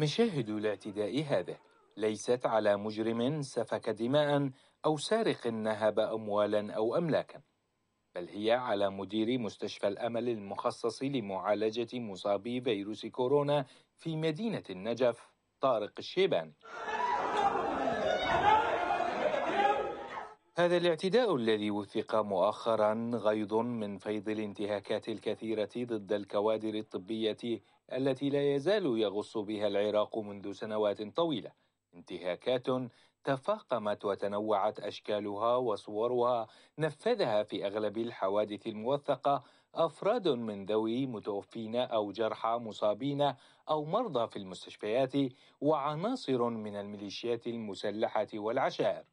مشاهد الاعتداء هذه ليست على مجرم سفك دماء أو سارق نهب أموالا أو أملاكا بل هي على مدير مستشفى الأمل المخصص لمعالجة مصابي فيروس كورونا في مدينة النجف طارق الشيباني هذا الاعتداء الذي وثق مؤخرا غيض من فيض الانتهاكات الكثيرة ضد الكوادر الطبية التي لا يزال يغص بها العراق منذ سنوات طويلة انتهاكات تفاقمت وتنوعت أشكالها وصورها نفذها في أغلب الحوادث الموثقة أفراد من ذوي متوفين أو جرحى مصابين أو مرضى في المستشفيات وعناصر من الميليشيات المسلحة والعشائر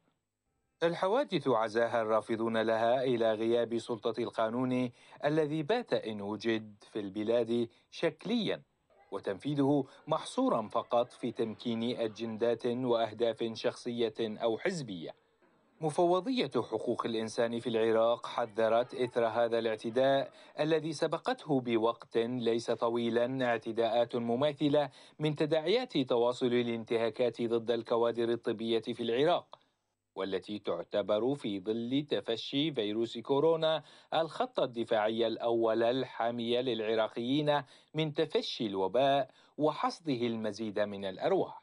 الحوادث عزاها الرافضون لها الى غياب سلطه القانون الذي بات ان وجد في البلاد شكليا وتنفيذه محصورا فقط في تمكين اجندات واهداف شخصيه او حزبيه مفوضيه حقوق الانسان في العراق حذرت اثر هذا الاعتداء الذي سبقته بوقت ليس طويلا اعتداءات مماثله من تداعيات تواصل الانتهاكات ضد الكوادر الطبيه في العراق والتي تعتبر في ظل تفشي فيروس كورونا الخط الدفاعي الاول الحامي للعراقيين من تفشي الوباء وحصده المزيد من الارواح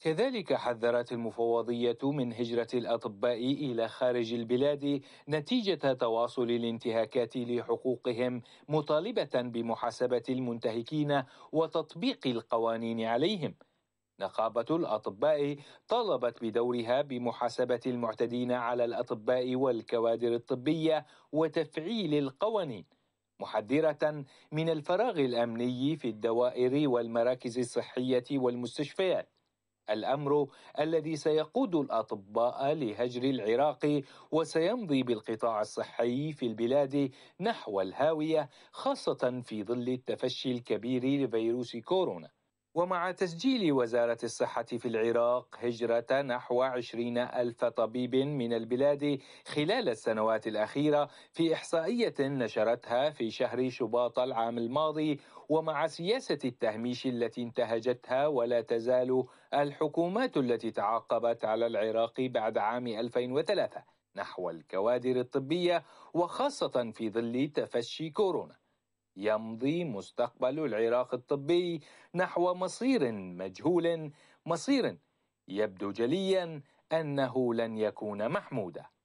كذلك حذرت المفوضية من هجرة الأطباء إلى خارج البلاد نتيجة تواصل الانتهاكات لحقوقهم مطالبة بمحاسبة المنتهكين وتطبيق القوانين عليهم نقابة الأطباء طالبت بدورها بمحاسبة المعتدين على الأطباء والكوادر الطبية وتفعيل القوانين محذرة من الفراغ الأمني في الدوائر والمراكز الصحية والمستشفيات الامر الذي سيقود الاطباء لهجر العراق وسيمضي بالقطاع الصحي في البلاد نحو الهاويه خاصه في ظل التفشي الكبير لفيروس كورونا ومع تسجيل وزارة الصحة في العراق هجرة نحو عشرين ألف طبيب من البلاد خلال السنوات الأخيرة في إحصائية نشرتها في شهر شباط العام الماضي ومع سياسة التهميش التي انتهجتها ولا تزال الحكومات التي تعاقبت على العراق بعد عام 2003 نحو الكوادر الطبية وخاصة في ظل تفشي كورونا يمضي مستقبل العراق الطبي نحو مصير مجهول مصير يبدو جليا انه لن يكون محمودا